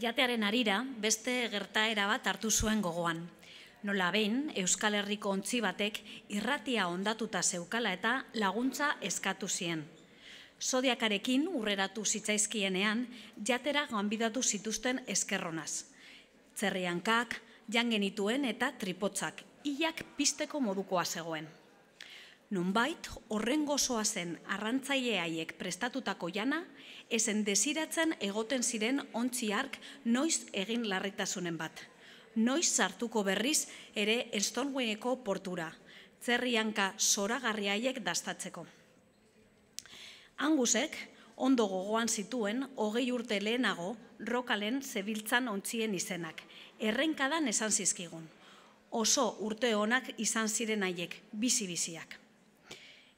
Jatearen arira, beste gertaera bat hartu zuen gogoan. Nola behin, Euskal Herriko ontzi batek irratia ondatuta zeukala eta laguntza eskatu zien. Zodiakarekin urreratu zitzaizkienean, jatera gonbidatu zituzten eskerronaz. Txerriankak, jangenituen eta tripotzak, hilak pisteko modukoa zegoen. Nonbait, horren gozoa zen arrantzaile haiek prestatutako jana, ezen desiratzen egoten ziren ontziark noiz egin larritasunen bat. Noiz sartuko berriz ere Stonewayeko portura, zerrianka zoragarri garriaiek dastatzeko. Angusek, ondo gogoan zituen, hogei urte lehenago, rokalen zebiltzan ontzien izenak. Errenkadan esan zizkigun. Oso urte honak izan ziren haiek, bizi-biziak.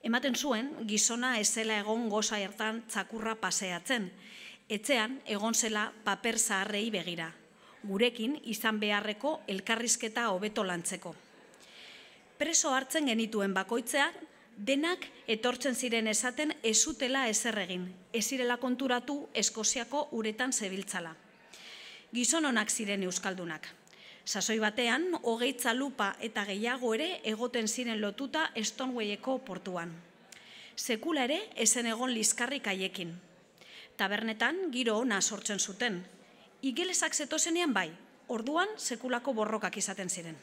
Ematen zuen, gizona ezela egon goza hertan txakurra paseatzen. Etzean, egon zela paper zaharrei begira. Gurekin, izan beharreko elkarrizketa hobeto lantzeko. Preso hartzen genituen bakoitzean, denak etortzen ziren esaten ezutela ezerregin, ezirela konturatu Eskoziako uretan zebiltzala. Gizon honak ziren euskaldunak, Sasoi batean, hogeitza lupa eta gehiago ere egoten ziren lotuta estonueieko portuan. Sekula ere esen egon lizkarrik haiekin. Tabernetan giro ona sortzen zuten. Igelesak zetozenean bai, orduan sekulako borrokak izaten ziren.